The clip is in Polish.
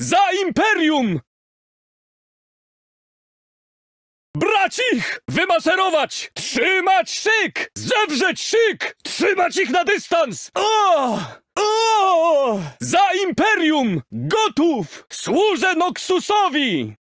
Za Imperium! Brać ich! Wymaszerować! Trzymać szyk! Zewrzeć szyk! Trzymać ich na dystans! O! O! Za Imperium! Gotów! Służę Noxusowi!